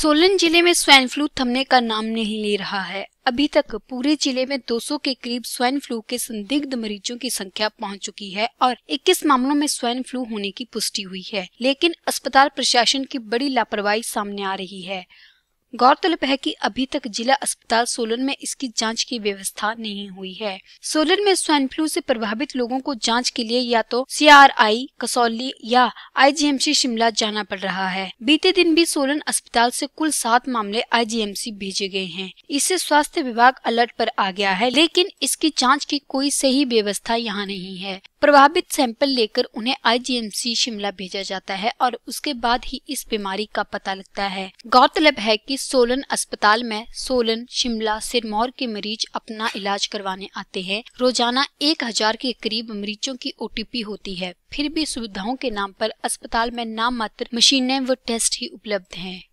सोलन जिले में swine flu थमने का नाम नहीं ले रहा है अभी तक पूरे जिले में 200 के करीब स्वाइन फ्लू के संदिग्ध मरीजों की संख्या पहुंच चुकी है और 21 मामलों में स्वाइन फ्लू होने की पुष्टि हुई है लेकिन अस्पताल प्रशासन की बड़ी लापरवाही सामने आ रही है गौरतलब है कि अभी तक जिला अस्पताल सोलन में इसकी जांच की व्यवस्था नहीं हुई है सोलन में स्वाइन फ्लू से प्रभावित लोगों को जांच के लिए या तो सीआरआई कसौली या आईजीएमसी शिमला जाना पड़ रहा है बीते दिन भी सोलन अस्पताल से कुल सात मामले आईजीएमसी भेजे गए हैं इससे स्वास्थ्य विभाग अलर्ट पर आ गया है लेकिन इसकी जाँच की कोई सही व्यवस्था यहाँ नहीं है प्रभावित सैंपल लेकर उन्हें आईजीएमसी शिमला भेजा जाता है और उसके बाद ही इस बीमारी का पता लगता है गौरतलब है कि सोलन अस्पताल में सोलन शिमला सिरमौर के मरीज अपना इलाज करवाने आते हैं रोजाना एक हजार के करीब मरीजों की ओटीपी होती है फिर भी सुविधाओं के नाम पर अस्पताल में नाम मात्र मशीनें व टेस्ट ही उपलब्ध हैं